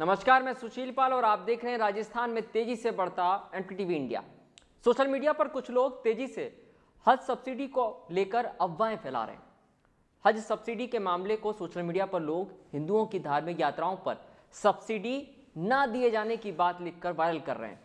नमस्कार मैं सुशील पाल और आप देख रहे हैं राजस्थान में तेजी से बढ़ता एनपीटीवी इंडिया सोशल मीडिया पर कुछ लोग तेजी से हज सब्सिडी को लेकर अफवाहें फैला रहे हैं हज सब्सिडी के मामले को सोशल मीडिया पर लोग हिंदुओं की धार्मिक यात्राओं पर सब्सिडी ना दिए जाने की बात लिखकर वायरल कर रहे हैं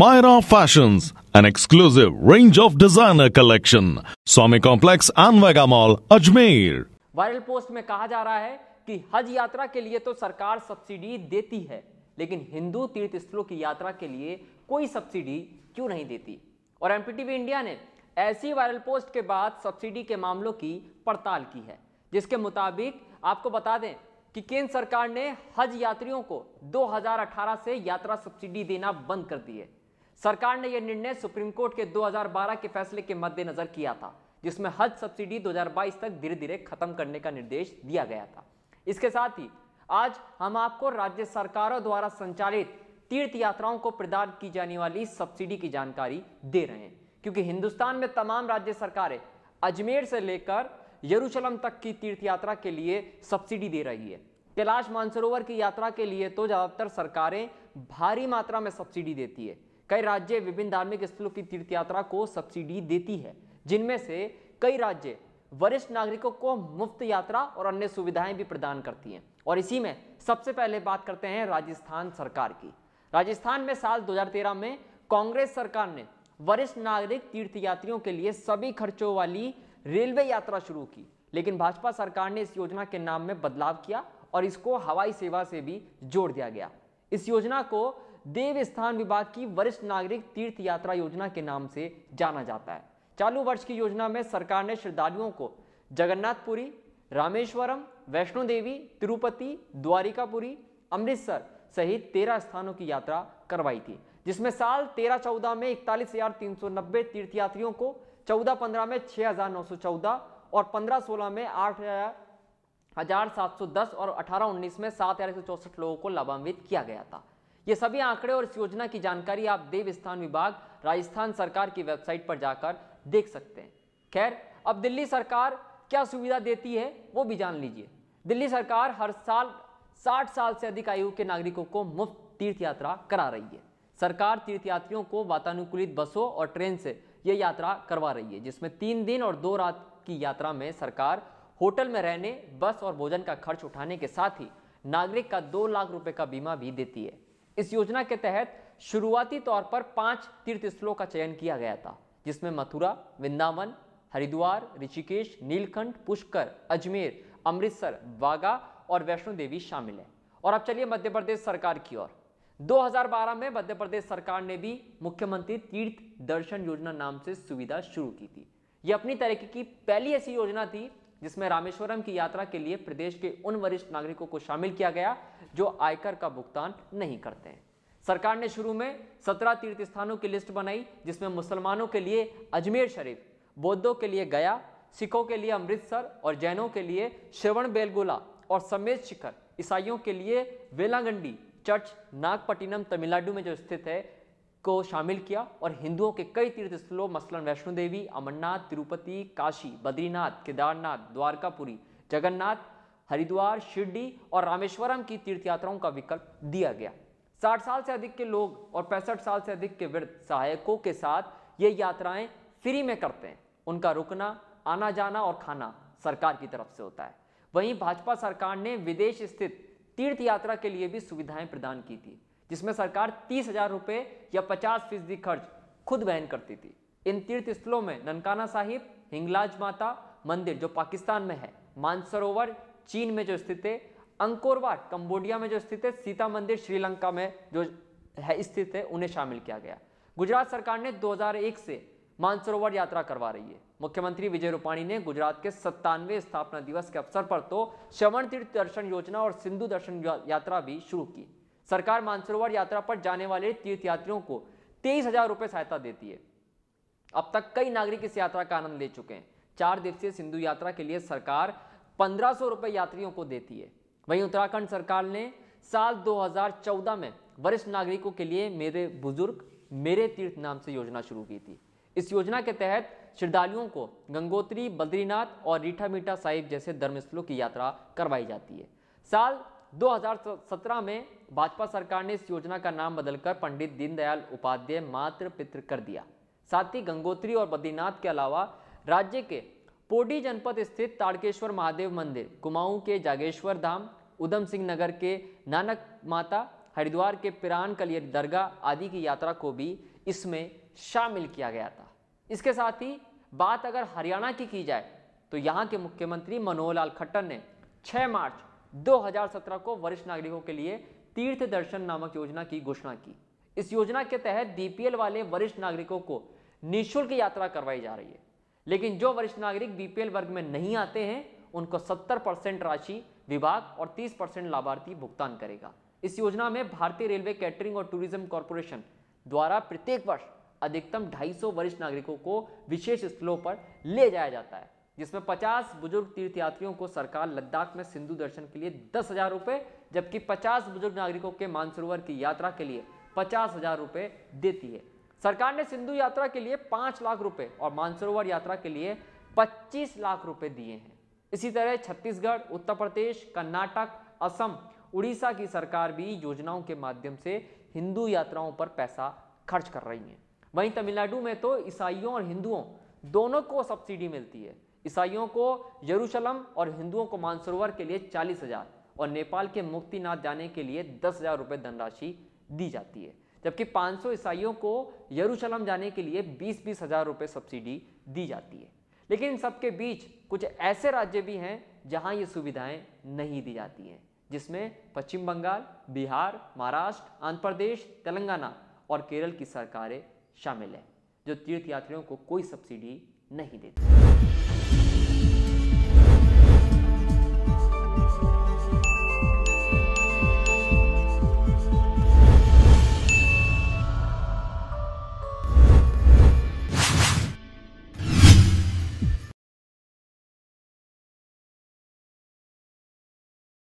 Myra fashion an exclusive range of designer collection Swami complex and Vega mall Ajmer viral post में कहा जा रहा है कि हज यात्रा के लिए तो सरकार सब्सिडी देती है लेकिन हिंदू तीर्थ स्थलों की यात्रा के लिए कोई सब्सिडी क्यों नहीं देती और एम इंडिया ने ऐसी वायरल पोस्ट के बाद सब्सिडी के मामलों की पड़ताल की है जिसके मुताबिक आपको बता दें कि केंद्र सरकार ने हज यात्रियों को 2018 से यात्रा सब्सिडी देना बंद कर दी है सरकार ने यह निर्णय सुप्रीम कोर्ट के 2012 के फैसले के मद्देनजर किया था जिसमें हज सब्सिडी 2022 तक धीरे धीरे खत्म करने का निर्देश दिया गया था इसके साथ ही आज हम आपको राज्य सरकारों द्वारा संचालित तीर्थ यात्राओं को प्रदान की जाने वाली सब्सिडी की जानकारी दे रहे हैं क्योंकि हिंदुस्तान में तमाम राज्य सरकारें अजमेर से लेकर यरूशलम तक की तीर्थ यात्रा के लिए सब्सिडी दे रही है कैलाश मानसरोवर की यात्रा के लिए तो ज़्यादातर सरकारें भारी मात्रा में सब्सिडी देती है कई राज्य विभिन्न धार्मिक स्थलों की तीर्थ यात्रा को सब्सिडी देती है जिनमें से कई राज्य वरिष्ठ नागरिकों को मुफ्त यात्रा और अन्य सुविधाएं भी प्रदान करती हैं और इसी में सबसे पहले बात करते हैं राजस्थान सरकार की राजस्थान में साल 2013 में कांग्रेस सरकार ने वरिष्ठ नागरिक तीर्थ यात्रियों के लिए सभी खर्चों वाली रेलवे यात्रा शुरू की लेकिन भाजपा सरकार ने इस योजना के नाम में बदलाव किया और इसको हवाई सेवा से भी जोड़ दिया गया इस योजना को देवस्थान विभाग की वरिष्ठ नागरिक तीर्थ यात्रा योजना के नाम से जाना जाता है चालू वर्ष की योजना में सरकार ने श्रद्धालुओं को जगन्नाथपुरी रामेश्वरम वैष्णो देवी तिरुपति द्वारिकापुरी अमृतसर सहित तेरह स्थानों की यात्रा करवाई थी जिसमें साल तेरह चौदह में इकतालीस हजार तीन सौ नब्बे तीर्थयात्रियों को चौदह पंद्रह में छह हजार नौ सौ चौदह और पंद्रह सोलह में आठ हजार सात सौ दस और अठारह उन्नीस में सात हजार एक सौ चौसठ लोगों को लाभान्वित किया गया था ये सभी आंकड़े और इस योजना की जानकारी आप देवस्थान विभाग राजस्थान सरकार की वेबसाइट पर जाकर देख सकते हैं खैर अब दिल्ली सरकार क्या सुविधा देती है वो भी जान लीजिए दिल्ली सरकार हर साल 60 साल से अधिक आयु के नागरिकों को मुफ्त तीर्थ यात्रा करा रही है सरकार तीर्थयात्रियों को वातानुकूलित बसों और ट्रेन से ये यात्रा करवा रही है जिसमें तीन दिन और दो रात की यात्रा में सरकार होटल में रहने बस और भोजन का खर्च उठाने के साथ ही नागरिक का दो लाख रुपए का बीमा भी देती है इस योजना के तहत शुरुआती तौर पर पांच तीर्थ स्थलों का चयन किया गया था जिसमें मथुरा वृंदावन हरिद्वार ऋषिकेश नीलकंठ पुष्कर अजमेर अमृतसर वागा और वैष्णो देवी शामिल है और अब चलिए मध्य प्रदेश सरकार की ओर 2012 में मध्य प्रदेश सरकार ने भी मुख्यमंत्री तीर्थ दर्शन योजना नाम से सुविधा शुरू की थी ये अपनी तरीके की पहली ऐसी योजना थी जिसमें रामेश्वरम की यात्रा के लिए प्रदेश के उन वरिष्ठ नागरिकों को शामिल किया गया जो आयकर का भुगतान नहीं करते हैं सरकार ने शुरू में सत्रह तीर्थ स्थानों की लिस्ट बनाई जिसमें मुसलमानों के लिए अजमेर शरीफ बौद्धों के लिए गया सिखों के लिए अमृतसर और जैनों के लिए श्रवण बेलगोला और समेत शिखर ईसाइयों के लिए वेलागंडी चर्च नागपट्टिनम तमिलनाडु में जो स्थित है को शामिल किया और हिंदुओं के कई तीर्थ स्थलों मसलन वैष्णो देवी अमरनाथ तिरुपति काशी बद्रीनाथ केदारनाथ द्वारकापुरी जगन्नाथ हरिद्वार शिरडी और रामेश्वरम की तीर्थयात्राओं का विकल्प दिया गया साठ साल से अधिक के लोग और पैंसठ साल से अधिक के वृद्ध सहायकों के साथ ये यात्राएं फ्री में करते हैं उनका रुकना आना जाना और खाना सरकार की तरफ से होता है वहीं भाजपा सरकार ने विदेश स्थित तीर्थ यात्रा के लिए भी सुविधाएं प्रदान की थी जिसमें सरकार तीस हजार रुपये या पचास फीसदी खर्च खुद वहन करती थी इन तीर्थ स्थलों में ननकाना साहिब हिंगलाज माता मंदिर जो पाकिस्तान में है मानसरोवर चीन में जो स्थित है अंकोरवाट कंबोडिया में जो स्थित है सीता मंदिर श्रीलंका में जो है स्थित है उन्हें शामिल किया गया गुजरात सरकार ने 2001 से मानसरोवर यात्रा करवा रही है मुख्यमंत्री विजय रूपाणी ने गुजरात के सत्तानवे स्थापना दिवस के अवसर पर तो श्रवण तीर्थ दर्शन योजना और सिंधु दर्शन यात्रा भी शुरू की सरकार मानसरोवर यात्रा पर जाने वाले तीर्थयात्रियों को तेईस हजार रुपये सहायता देती है अब तक कई नागरिक इस यात्रा का आनंद ले चुके हैं चार दिवसीय सिंधु यात्रा के लिए सरकार पंद्रह सौ यात्रियों को देती है वहीं उत्तराखंड सरकार ने साल 2014 में वरिष्ठ नागरिकों के लिए मेरे बुजुर्ग मेरे तीर्थ नाम से योजना शुरू की थी इस योजना के तहत श्रद्धालुओं को गंगोत्री बद्रीनाथ और रीठा मीठा साहिब जैसे धर्मस्थलों की यात्रा करवाई जाती है साल 2017 में भाजपा सरकार ने इस योजना का नाम बदलकर पंडित दीनदयाल उपाध्याय मात्र पित्र कर दिया साथ ही गंगोत्री और बद्रीनाथ के अलावा राज्य के पोडी जनपद स्थित ताड़केश्वर महादेव मंदिर कुमाऊं के जागेश्वर धाम उधम सिंह नगर के नानक माता हरिद्वार के पिरान कलियर दरगाह आदि की यात्रा को भी इसमें शामिल किया गया था इसके साथ ही बात अगर हरियाणा की की जाए तो यहाँ के मुख्यमंत्री मनोहर लाल खट्टर ने 6 मार्च 2017 को वरिष्ठ नागरिकों के लिए तीर्थ दर्शन नामक योजना की घोषणा की इस योजना के तहत बीपीएल वाले वरिष्ठ नागरिकों को निःशुल्क यात्रा करवाई जा रही है लेकिन जो वरिष्ठ नागरिक बीपीएल वर्ग में नहीं आते हैं उनको सत्तर परसेंट राशि विभाग और 30 परसेंट लाभार्थी भुगतान करेगा इस योजना में भारतीय रेलवे कैटरिंग और टूरिज्म कॉरपोरेशन द्वारा प्रत्येक वर्ष अधिकतम 250 वरिष्ठ नागरिकों को विशेष स्थलों पर ले जाया जाता है जिसमें 50 बुजुर्ग तीर्थयात्रियों को सरकार लद्दाख में सिंधु दर्शन के लिए दस हजार रुपये जबकि 50 बुजुर्ग नागरिकों के मानसरोवर की यात्रा के लिए पचास हजार रुपये देती है सरकार ने सिंधु यात्रा के लिए पाँच लाख रुपये और मानसरोवर यात्रा के लिए पच्चीस लाख रुपये दिए हैं इसी तरह छत्तीसगढ़ उत्तर प्रदेश कर्नाटक असम उड़ीसा की सरकार भी योजनाओं के माध्यम से हिंदू यात्राओं पर पैसा खर्च कर रही है वहीं तमिलनाडु में तो ईसाइयों और हिंदुओं दोनों को सब्सिडी मिलती है ईसाइयों को यरूशलम और हिंदुओं को मानसरोवर के लिए चालीस हजार और नेपाल के मुक्तिनाथ जाने के लिए दस हजार रुपये धनराशि दी जाती है जबकि 500 ईसाइयों को यरूशलम जाने के लिए बीस बीस हजार रुपये सब्सिडी दी जाती है लेकिन इन सबके बीच कुछ ऐसे राज्य भी हैं जहां ये सुविधाएं नहीं दी जाती हैं जिसमें पश्चिम बंगाल बिहार महाराष्ट्र आंध्र प्रदेश तेलंगाना और केरल की सरकारें शामिल हैं जो तीर्थयात्रियों को कोई सब्सिडी नहीं देती